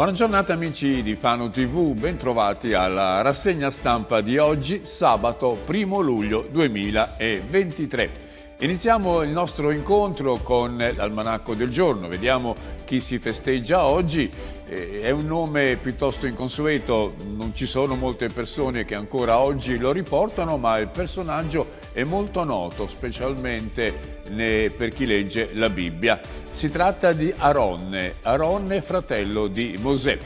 Buona giornata amici di Fano TV, bentrovati alla rassegna stampa di oggi, sabato 1 luglio 2023. Iniziamo il nostro incontro con eh, l'almanacco del giorno, vediamo chi si festeggia oggi. Eh, è un nome piuttosto inconsueto, non ci sono molte persone che ancora oggi lo riportano, ma il personaggio è molto noto, specialmente per chi legge la Bibbia. Si tratta di Aronne, Aronne fratello di Mosè.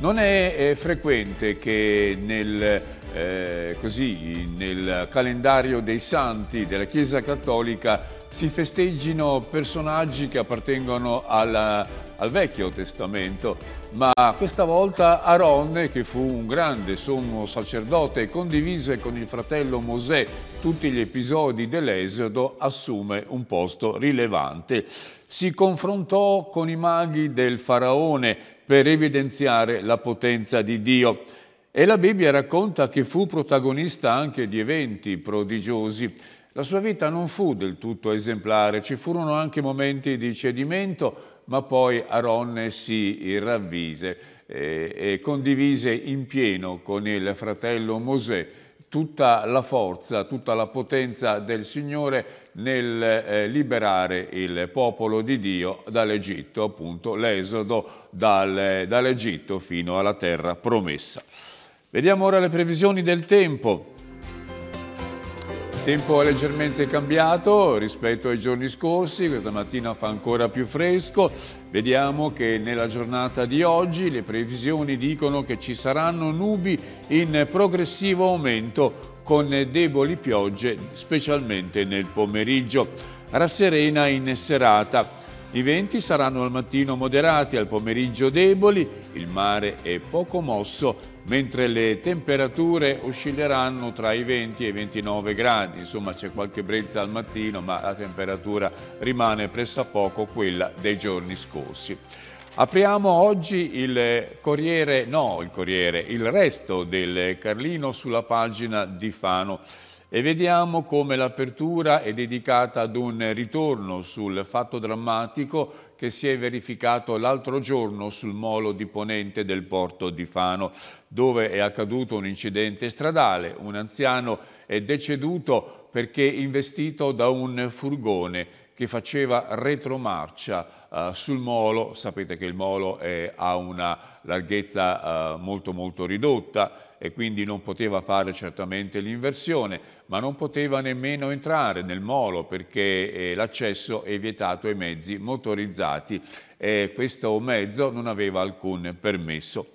Non è eh, frequente che nel eh, così nel calendario dei santi della Chiesa Cattolica si festeggino personaggi che appartengono alla, al Vecchio Testamento, ma questa volta Aaron, che fu un grande sommo sacerdote, condivise con il fratello Mosè tutti gli episodi dell'Esodo, assume un posto rilevante. Si confrontò con i maghi del faraone per evidenziare la potenza di Dio e la Bibbia racconta che fu protagonista anche di eventi prodigiosi. La sua vita non fu del tutto esemplare, ci furono anche momenti di cedimento, ma poi Aronne si ravvise e, eh, e condivise in pieno con il fratello Mosè tutta la forza, tutta la potenza del Signore nel eh, liberare il popolo di Dio dall'Egitto, appunto l'esodo dal, dall'Egitto fino alla terra promessa. Vediamo ora le previsioni del tempo. Il tempo è leggermente cambiato rispetto ai giorni scorsi, questa mattina fa ancora più fresco. Vediamo che nella giornata di oggi le previsioni dicono che ci saranno nubi in progressivo aumento con deboli piogge, specialmente nel pomeriggio. Rasserena in serata. I venti saranno al mattino moderati, al pomeriggio deboli, il mare è poco mosso, mentre le temperature oscilleranno tra i 20 e i 29 gradi. Insomma c'è qualche brezza al mattino, ma la temperatura rimane pressappoco quella dei giorni scorsi. Apriamo oggi il Corriere, no il Corriere, il resto del Carlino sulla pagina di Fano. E vediamo come l'apertura è dedicata ad un ritorno sul fatto drammatico che si è verificato l'altro giorno sul molo di Ponente del porto di Fano, dove è accaduto un incidente stradale. Un anziano è deceduto perché investito da un furgone che faceva retromarcia eh, sul molo, sapete che il molo è, ha una larghezza eh, molto molto ridotta e quindi non poteva fare certamente l'inversione, ma non poteva nemmeno entrare nel molo perché eh, l'accesso è vietato ai mezzi motorizzati e questo mezzo non aveva alcun permesso.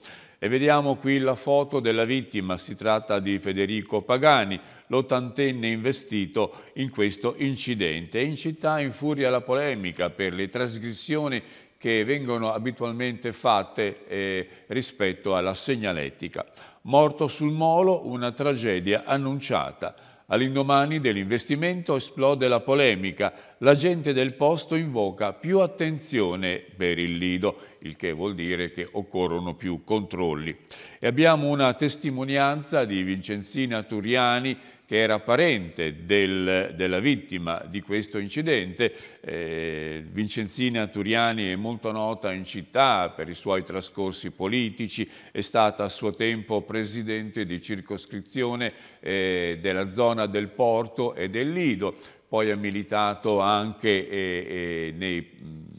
E vediamo qui la foto della vittima, si tratta di Federico Pagani, l'ottantenne investito in questo incidente. In città infuria la polemica per le trasgressioni che vengono abitualmente fatte eh, rispetto alla segnaletica. Morto sul molo, una tragedia annunciata. All'indomani dell'investimento esplode la polemica. La gente del posto invoca più attenzione per il Lido il che vuol dire che occorrono più controlli. E abbiamo una testimonianza di Vincenzina Turiani che era parente del, della vittima di questo incidente. Eh, Vincenzina Turiani è molto nota in città per i suoi trascorsi politici, è stata a suo tempo presidente di circoscrizione eh, della zona del Porto e del Lido poi ha militato anche eh, eh, nei,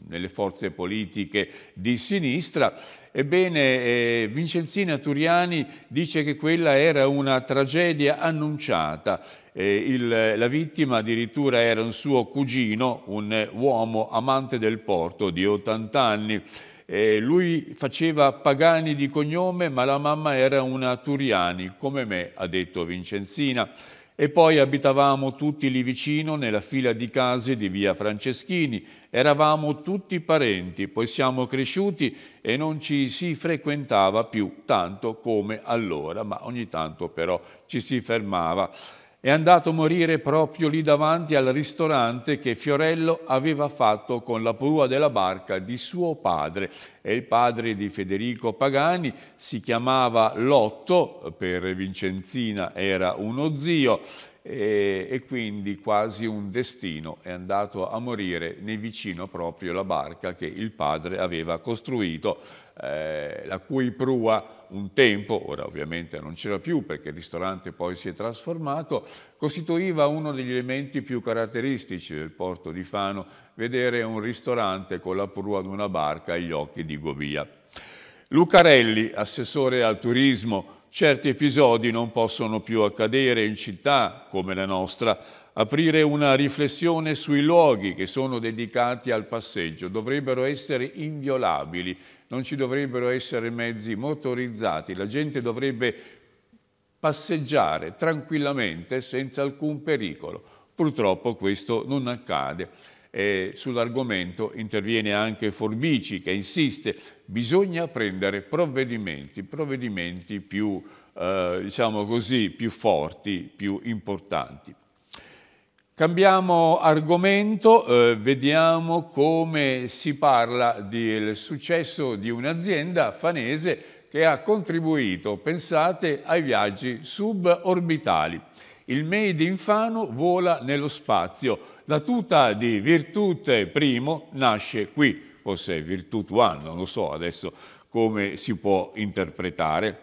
nelle forze politiche di sinistra. Ebbene, eh, Vincenzina Turiani dice che quella era una tragedia annunciata. Eh, il, la vittima addirittura era un suo cugino, un uomo amante del porto di 80 anni. Eh, lui faceva Pagani di cognome, ma la mamma era una Turiani, come me, ha detto Vincenzina. E poi abitavamo tutti lì vicino, nella fila di case di via Franceschini. Eravamo tutti parenti, poi siamo cresciuti e non ci si frequentava più tanto come allora, ma ogni tanto però ci si fermava è andato a morire proprio lì davanti al ristorante che Fiorello aveva fatto con la prua della barca di suo padre. E il padre di Federico Pagani si chiamava Lotto, per Vincenzina era uno zio, e, e, quindi quasi un destino è andato a morire ne vicino proprio la barca che il padre aveva costruito, eh, la cui prua un tempo, ora ovviamente non c'era più perché il ristorante poi si è trasformato, costituiva uno degli elementi più caratteristici del porto di Fano, vedere un ristorante con la prua di una barca agli occhi di Govia. Lucarelli, assessore al turismo, Certi episodi non possono più accadere in città come la nostra. Aprire una riflessione sui luoghi che sono dedicati al passeggio dovrebbero essere inviolabili, non ci dovrebbero essere mezzi motorizzati, la gente dovrebbe passeggiare tranquillamente senza alcun pericolo. Purtroppo questo non accade eh, sull'argomento interviene anche Forbici che insiste, bisogna prendere provvedimenti, provvedimenti più, eh, diciamo così, più forti, più importanti. Cambiamo argomento, eh, vediamo come si parla del successo di un'azienda fanese che ha contribuito, pensate, ai viaggi suborbitali. Il Made in Fano vola nello spazio. La tuta di Virtute I nasce qui, forse Virtute One, non lo so adesso come si può interpretare.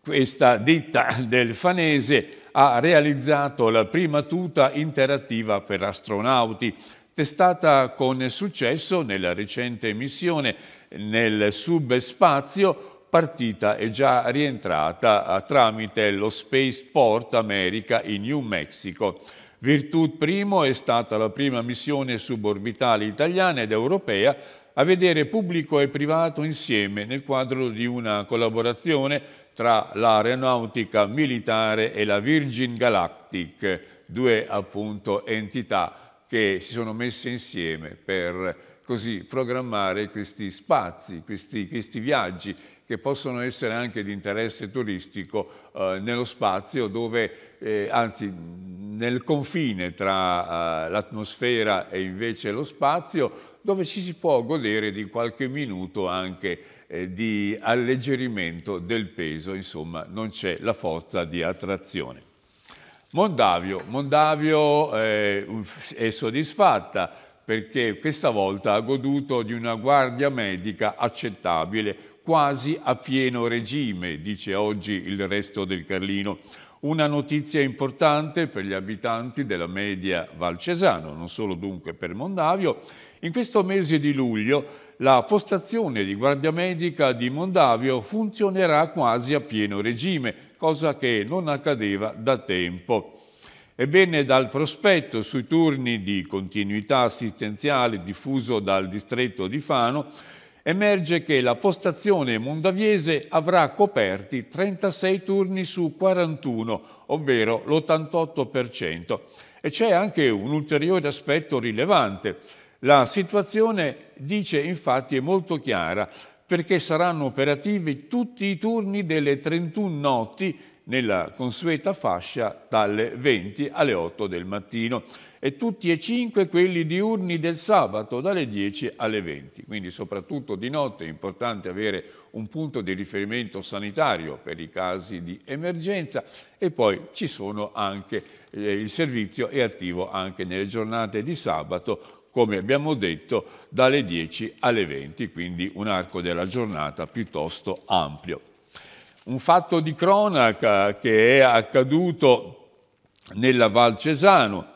Questa ditta del Fanese ha realizzato la prima tuta interattiva per astronauti, testata con successo nella recente missione nel subspazio partita è già rientrata eh, tramite lo Spaceport America in New Mexico. Virtut Primo è stata la prima missione suborbitale italiana ed europea a vedere pubblico e privato insieme nel quadro di una collaborazione tra l'aeronautica militare e la Virgin Galactic, due appunto entità che si sono messe insieme per così programmare questi spazi, questi, questi viaggi che possono essere anche di interesse turistico eh, nello spazio dove, eh, anzi nel confine tra eh, l'atmosfera e invece lo spazio, dove ci si può godere di qualche minuto anche eh, di alleggerimento del peso, insomma non c'è la forza di attrazione. Mondavio, Mondavio eh, è soddisfatta perché questa volta ha goduto di una guardia medica accettabile, quasi a pieno regime, dice oggi il resto del Carlino. Una notizia importante per gli abitanti della media Valcesano, non solo dunque per Mondavio. In questo mese di luglio la postazione di guardia medica di Mondavio funzionerà quasi a pieno regime, cosa che non accadeva da tempo. Ebbene, dal prospetto sui turni di continuità assistenziale diffuso dal distretto di Fano, emerge che la postazione mondaviese avrà coperti 36 turni su 41, ovvero l'88%. E c'è anche un ulteriore aspetto rilevante. La situazione, dice infatti, è molto chiara perché saranno operativi tutti i turni delle 31 notti nella consueta fascia dalle 20 alle 8 del mattino e tutti e cinque quelli diurni del sabato dalle 10 alle 20. Quindi soprattutto di notte è importante avere un punto di riferimento sanitario per i casi di emergenza e poi ci sono anche eh, il servizio è attivo anche nelle giornate di sabato come abbiamo detto dalle 10 alle 20, quindi un arco della giornata piuttosto ampio un fatto di cronaca che è accaduto nella Val Cesano.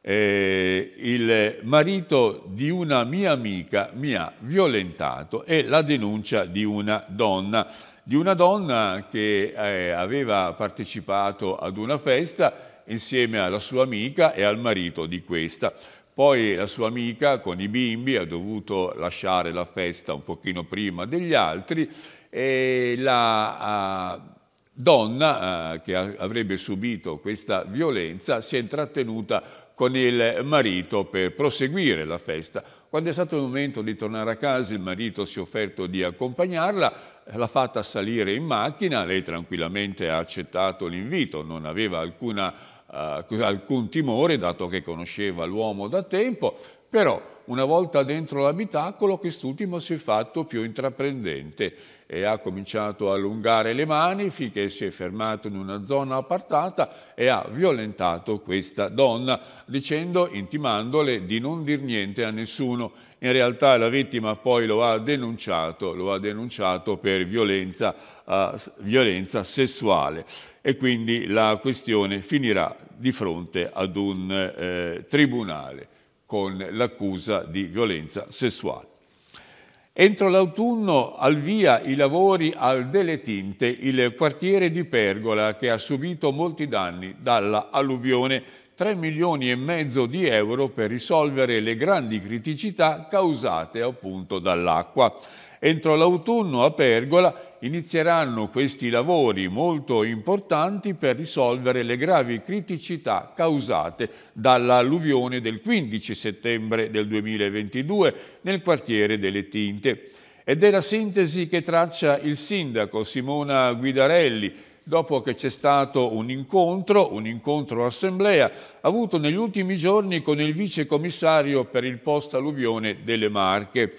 Eh, il marito di una mia amica mi ha violentato e la denuncia di una donna, di una donna che eh, aveva partecipato ad una festa insieme alla sua amica e al marito di questa. Poi la sua amica con i bimbi ha dovuto lasciare la festa un pochino prima degli altri e la uh, donna uh, che avrebbe subito questa violenza si è intrattenuta con il marito per proseguire la festa. Quando è stato il momento di tornare a casa, il marito si è offerto di accompagnarla, l'ha fatta salire in macchina, lei tranquillamente ha accettato l'invito, non aveva alcuna, uh, alcun timore, dato che conosceva l'uomo da tempo, però una volta dentro l'abitacolo quest'ultimo si è fatto più intraprendente e ha cominciato a allungare le mani finché si è fermato in una zona appartata e ha violentato questa donna dicendo, intimandole di non dir niente a nessuno. In realtà la vittima poi lo ha denunciato, lo ha denunciato per violenza, uh, violenza sessuale e quindi la questione finirà di fronte ad un eh, tribunale con l'accusa di violenza sessuale. Entro l'autunno al via i lavori al Delle Tinte, il quartiere di Pergola che ha subito molti danni dalla alluvione, 3 milioni e mezzo di euro per risolvere le grandi criticità causate appunto dall'acqua. Entro l'autunno a Pergola inizieranno questi lavori molto importanti per risolvere le gravi criticità causate dall'alluvione del 15 settembre del 2022 nel quartiere delle Tinte. Ed è la sintesi che traccia il sindaco Simona Guidarelli dopo che c'è stato un incontro, un incontro assemblea, avuto negli ultimi giorni con il vice commissario per il post-alluvione delle Marche.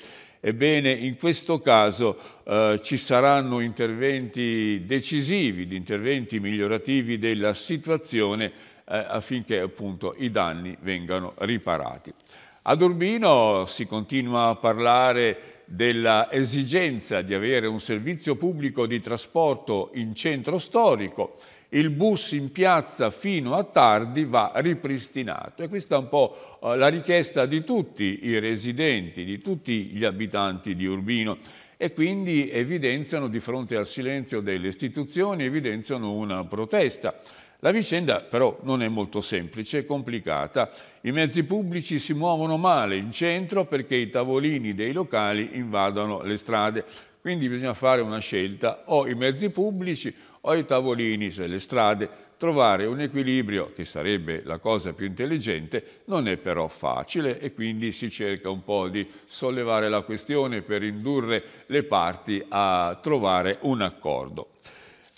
Ebbene, in questo caso eh, ci saranno interventi decisivi, interventi migliorativi della situazione eh, affinché appunto i danni vengano riparati. Ad Urbino si continua a parlare dell'esigenza di avere un servizio pubblico di trasporto in centro storico il bus in piazza fino a tardi va ripristinato e questa è un po' eh, la richiesta di tutti i residenti, di tutti gli abitanti di Urbino e quindi evidenziano di fronte al silenzio delle istituzioni, evidenziano una protesta. La vicenda però non è molto semplice, è complicata. I mezzi pubblici si muovono male in centro perché i tavolini dei locali invadono le strade. Quindi bisogna fare una scelta, o i mezzi pubblici o i tavolini, sulle strade, trovare un equilibrio, che sarebbe la cosa più intelligente, non è però facile e quindi si cerca un po' di sollevare la questione per indurre le parti a trovare un accordo.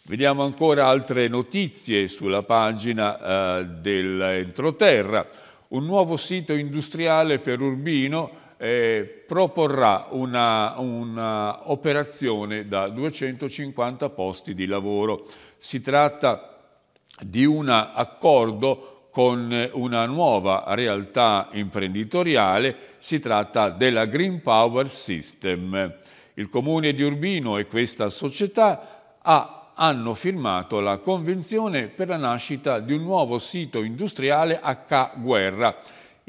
Vediamo ancora altre notizie sulla pagina eh, dell'entroterra. Un nuovo sito industriale per Urbino eh, proporrà un'operazione da 250 posti di lavoro. Si tratta di un accordo con una nuova realtà imprenditoriale, si tratta della Green Power System. Il Comune di Urbino e questa società ha, hanno firmato la convenzione per la nascita di un nuovo sito industriale a Ca Guerra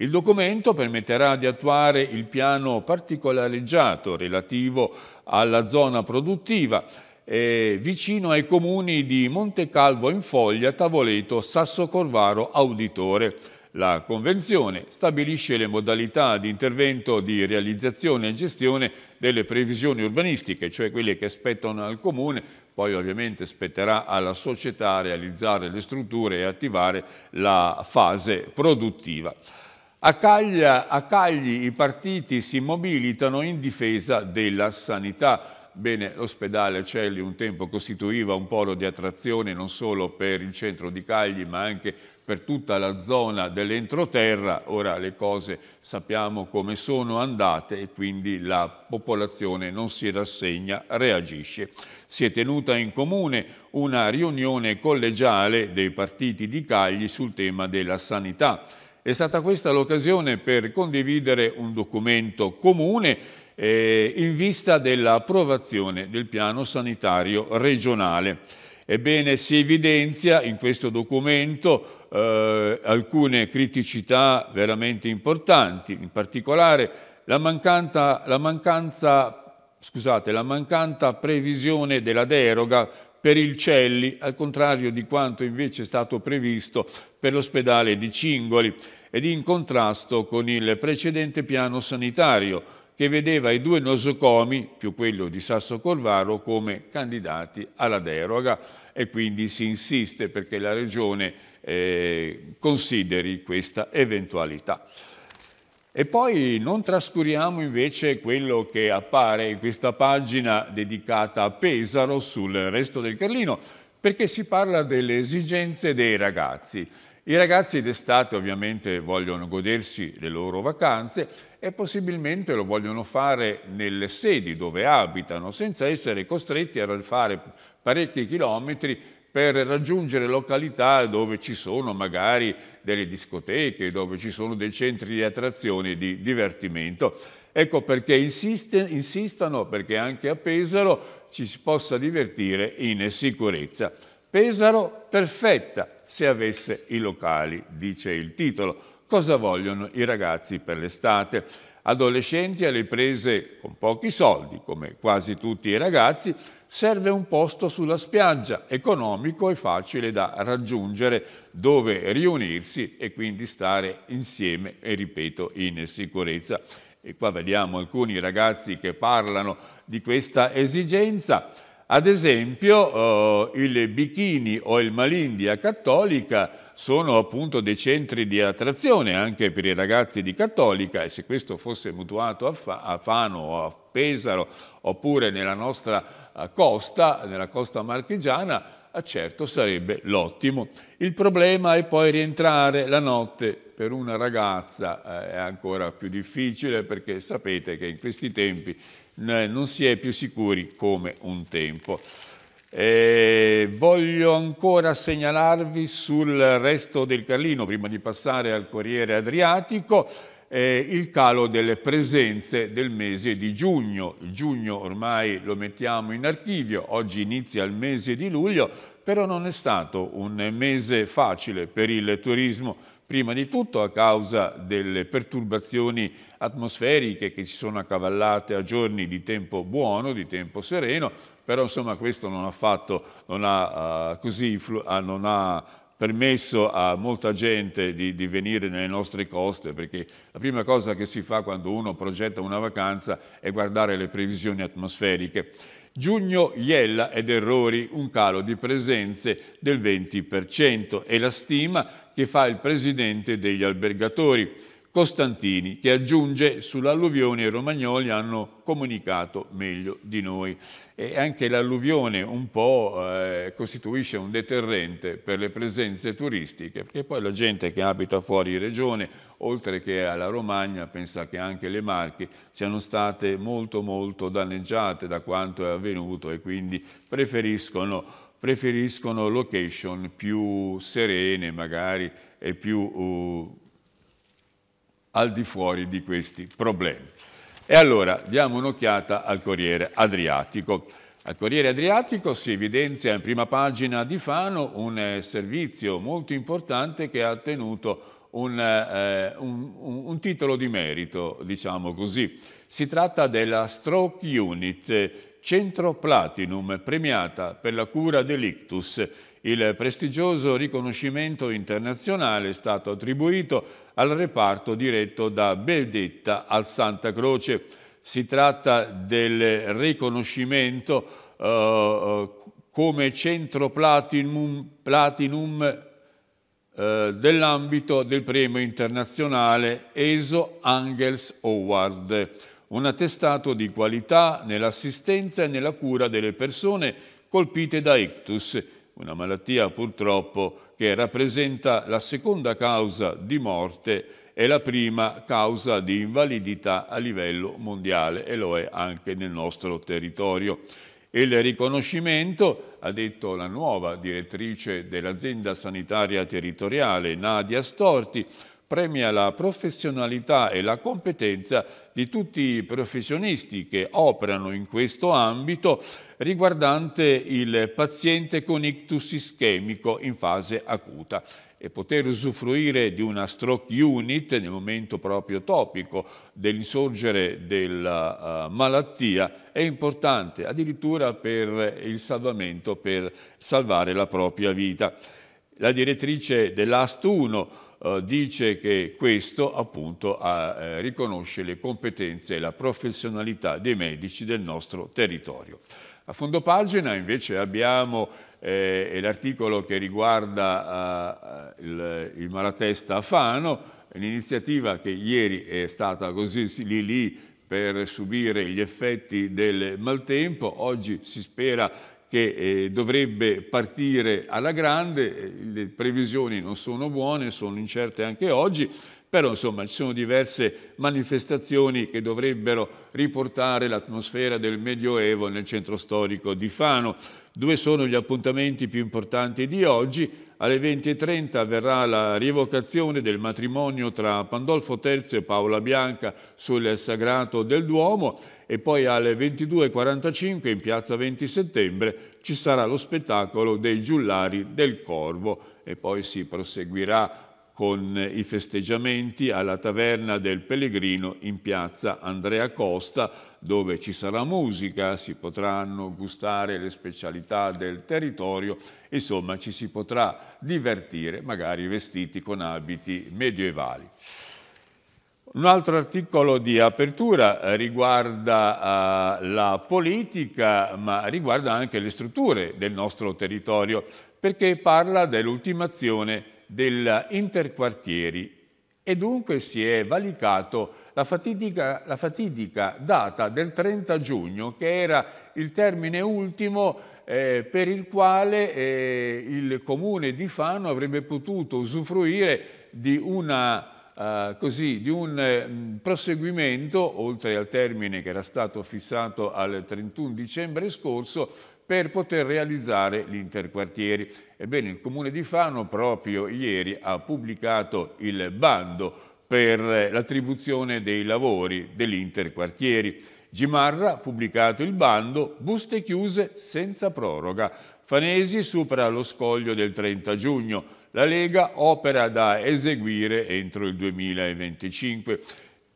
il documento permetterà di attuare il piano particolareggiato relativo alla zona produttiva eh, vicino ai comuni di Montecalvo in Foglia, Tavoleto, Sasso Corvaro, Auditore. La Convenzione stabilisce le modalità di intervento di realizzazione e gestione delle previsioni urbanistiche, cioè quelle che spettano al Comune, poi ovviamente spetterà alla società realizzare le strutture e attivare la fase produttiva. A, Caglia, a Cagli i partiti si mobilitano in difesa della sanità. Bene, l'ospedale Celli un tempo costituiva un polo di attrazione non solo per il centro di Cagli ma anche per tutta la zona dell'entroterra. Ora le cose sappiamo come sono andate e quindi la popolazione non si rassegna, reagisce. Si è tenuta in comune una riunione collegiale dei partiti di Cagli sul tema della sanità. È stata questa l'occasione per condividere un documento comune eh, in vista dell'approvazione del piano sanitario regionale. Ebbene, si evidenzia in questo documento eh, alcune criticità veramente importanti, in particolare la, mancanta, la mancanza scusate, la mancata previsione della deroga per il Celli, al contrario di quanto invece è stato previsto per l'ospedale di Cingoli ed in contrasto con il precedente piano sanitario che vedeva i due nosocomi, più quello di Sasso Corvaro, come candidati alla deroga e quindi si insiste perché la Regione eh, consideri questa eventualità. E poi non trascuriamo invece quello che appare in questa pagina dedicata a Pesaro sul resto del Carlino, perché si parla delle esigenze dei ragazzi. I ragazzi d'estate ovviamente vogliono godersi le loro vacanze e possibilmente lo vogliono fare nelle sedi dove abitano, senza essere costretti a fare parecchi chilometri per raggiungere località dove ci sono magari delle discoteche, dove ci sono dei centri di attrazione e di divertimento. Ecco perché insiste, insistano perché anche a Pesaro ci si possa divertire in sicurezza. Pesaro perfetta se avesse i locali, dice il titolo. Cosa vogliono i ragazzi per l'estate? Adolescenti alle prese con pochi soldi, come quasi tutti i ragazzi, serve un posto sulla spiaggia, economico e facile da raggiungere, dove riunirsi e quindi stare insieme e, ripeto, in sicurezza. E qua vediamo alcuni ragazzi che parlano di questa esigenza. Ad esempio eh, il Bikini o il Malindia Cattolica sono appunto dei centri di attrazione anche per i ragazzi di Cattolica e se questo fosse mutuato a, Fa a Fano o a Pesaro oppure nella nostra eh, costa, nella costa marchigiana, eh, certo sarebbe l'ottimo. Il problema è poi rientrare la notte per una ragazza eh, è ancora più difficile perché sapete che in questi tempi non si è più sicuri come un tempo. Eh, voglio ancora segnalarvi sul resto del Carlino, prima di passare al Corriere Adriatico, eh, il calo delle presenze del mese di giugno. Il giugno ormai lo mettiamo in archivio, oggi inizia il mese di luglio, però non è stato un mese facile per il turismo, prima di tutto a causa delle perturbazioni atmosferiche che si sono accavallate a giorni di tempo buono, di tempo sereno, però insomma questo non ha, fatto, non ha, uh, così, uh, non ha permesso a molta gente di, di, venire nelle nostre coste, perché la prima cosa che si fa quando uno progetta una vacanza è guardare le previsioni atmosferiche. Giugno, iella ed errori, un calo di presenze del 20%, è la stima che fa il presidente degli albergatori. Costantini, che aggiunge sull'alluvione i romagnoli hanno comunicato meglio di noi. E anche l'alluvione un po' eh, costituisce un deterrente per le presenze turistiche, perché poi la gente che abita fuori regione, oltre che alla Romagna, pensa che anche le Marche siano state molto molto danneggiate da quanto è avvenuto e quindi preferiscono preferiscono location più serene magari e più uh, al di fuori di questi problemi. E allora diamo un'occhiata al Corriere Adriatico. Al Corriere Adriatico si evidenzia in prima pagina di Fano un eh, servizio molto importante che ha ottenuto un, eh, un, un titolo di merito, diciamo così. Si tratta della Stroke Unit, eh, Centro Platinum, premiata per la cura dell'ictus il prestigioso riconoscimento internazionale è stato attribuito al reparto diretto da Benedetta al Santa Croce. Si tratta del riconoscimento eh, eh come centro platinum, platinum eh, dell'ambito del premio internazionale ESO Angels Award, un attestato di qualità nell'assistenza e nella cura delle persone colpite da ictus una malattia purtroppo che rappresenta la seconda causa di morte e la prima causa di invalidità a livello mondiale e lo è anche nel nostro territorio. Il riconoscimento, ha detto la nuova direttrice dell'azienda sanitaria territoriale Nadia Storti, premia la professionalità e la competenza di tutti i professionisti che operano in questo ambito riguardante il paziente con ictus ischemico in fase acuta e poter usufruire di una stroke unit nel momento proprio topico dell'insorgere della uh, malattia è importante addirittura per il salvamento, per salvare la propria vita. La direttrice dell'AST 1 eh, dice che questo appunto a, eh, riconosce le competenze e la professionalità dei medici del nostro territorio. A fondo pagina invece abbiamo eh, l'articolo che riguarda eh, il, il, malatesta a Fano, l'iniziativa che ieri è stata così lì lì per subire gli effetti del maltempo, oggi si spera che eh, dovrebbe partire alla grande, eh, le previsioni non sono buone, sono incerte anche oggi, però insomma ci sono diverse manifestazioni che dovrebbero riportare l'atmosfera del Medioevo nel centro storico di Fano. Due sono gli appuntamenti più importanti di oggi. Alle 20.30 avverrà la rievocazione del matrimonio tra Pandolfo III e Paola Bianca sul Sagrato del Duomo e poi alle 22.45 in piazza 20 settembre ci sarà lo spettacolo dei giullari del Corvo e poi si proseguirà con i festeggiamenti alla Taverna del Pellegrino in piazza Andrea Costa, dove ci sarà musica, si potranno gustare le specialità del territorio, insomma ci si potrà divertire, magari vestiti con abiti medievali. Un altro articolo di apertura riguarda uh, la politica, ma riguarda anche le strutture del nostro territorio, perché parla dell'ultimazione dell'interquartieri e dunque si è valicato la fatidica, la fatidica, data del 30 giugno che era il termine ultimo eh, per il quale eh, il comune di Fano avrebbe potuto usufruire di una Uh, così, di un eh, proseguimento, oltre al termine che era stato fissato al 31 dicembre scorso, per poter realizzare gli interquartieri. Ebbene, il Comune di Fano proprio ieri ha pubblicato il bando per l'attribuzione dei lavori degli interquartieri. Gimarra ha pubblicato il bando Buste chiuse senza proroga. Fanesi supera lo scoglio del 30 giugno. La Lega opera da eseguire entro il 2025.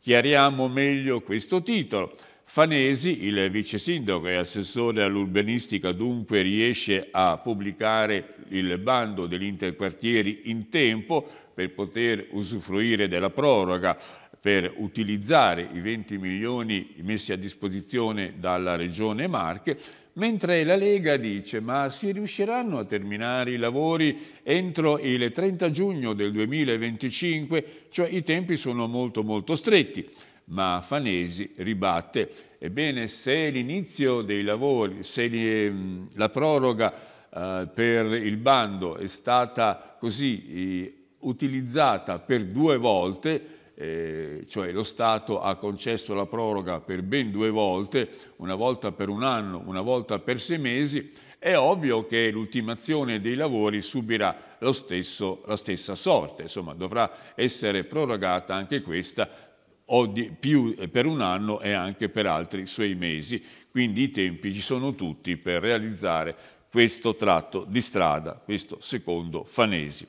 Chiariamo meglio questo titolo. Fanesi, il vice sindaco e assessore all'urbanistica, dunque riesce a pubblicare il bando degli interquartieri in tempo per poter usufruire della proroga per utilizzare i 20 milioni messi a disposizione dalla Regione Marche, mentre la Lega dice ma si riusciranno a terminare i lavori entro il 30 giugno del 2025, cioè i tempi sono molto molto stretti ma Fanesi ribatte, ebbene se l'inizio dei lavori, se li, ehm, la proroga eh, per il bando è stata così eh, utilizzata per due volte, eh, cioè lo Stato ha concesso la proroga per ben due volte, una volta per un anno, una volta per sei mesi, è ovvio che l'ultimazione dei lavori subirà stesso, la stessa sorte, insomma dovrà essere prorogata anche questa o di, più eh, per un anno e anche per altri sei mesi. Quindi i tempi ci sono tutti per realizzare questo tratto di strada, questo secondo Fanesi.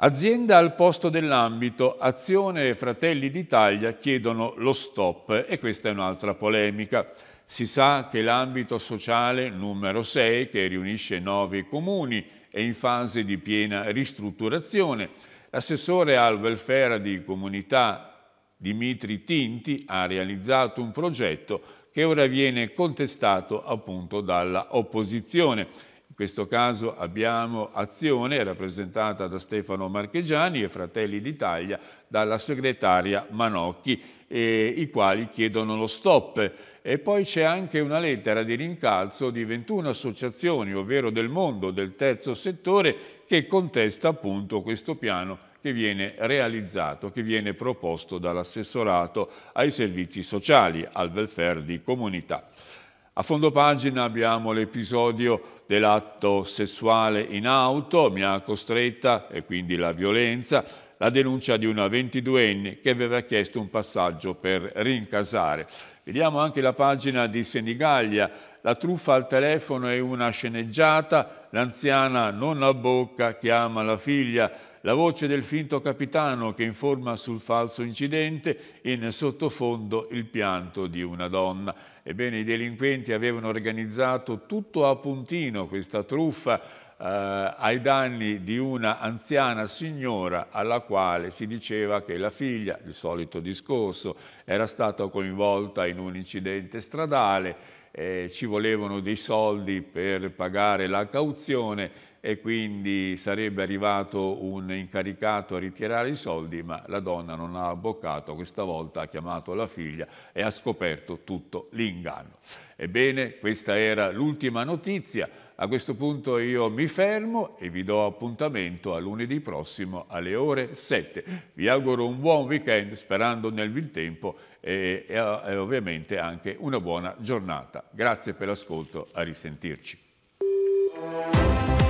Azienda al posto dell'ambito, Azione e Fratelli d'Italia chiedono lo stop e questa è un'altra polemica. Si sa che l'ambito sociale numero 6, che riunisce nove comuni, è in fase di piena ristrutturazione L'assessore al welfare di comunità Dimitri Tinti ha realizzato un progetto che ora viene contestato appunto dalla opposizione. In questo caso abbiamo Azione, rappresentata da Stefano Marchegiani e Fratelli d'Italia dalla segretaria Manocchi, eh, i quali chiedono lo stop. E poi c'è anche una lettera di rincalzo di 21 associazioni, ovvero del mondo del terzo settore, che contesta appunto questo piano che viene realizzato, che viene proposto dall'assessorato ai servizi sociali, al welfare di comunità. A fondo pagina abbiamo l'episodio dell'atto sessuale in auto, mi ha costretta e quindi la violenza, la denuncia di una 22enne che aveva chiesto un passaggio per rincasare. Vediamo anche la pagina di Senigallia la truffa al telefono è una sceneggiata, l'anziana non a bocca chiama la figlia, la voce del finto capitano che informa sul falso incidente e nel sottofondo il pianto di una donna. Ebbene, i delinquenti avevano organizzato tutto a puntino questa truffa, eh, ai danni di una anziana signora alla quale si diceva che la figlia, il solito discorso, era stata coinvolta in un incidente stradale, eh, ci volevano dei soldi per pagare la cauzione e quindi sarebbe arrivato un incaricato a ritirare i soldi, ma la donna non ha abboccato, questa volta ha chiamato la figlia e ha scoperto tutto l'inganno. Ebbene, questa era l'ultima notizia. A questo punto io mi fermo e vi do appuntamento a lunedì prossimo alle ore 7. Vi auguro un buon weekend sperando nel vil tempo e, e, e ovviamente anche una buona giornata. Grazie per l'ascolto, a risentirci.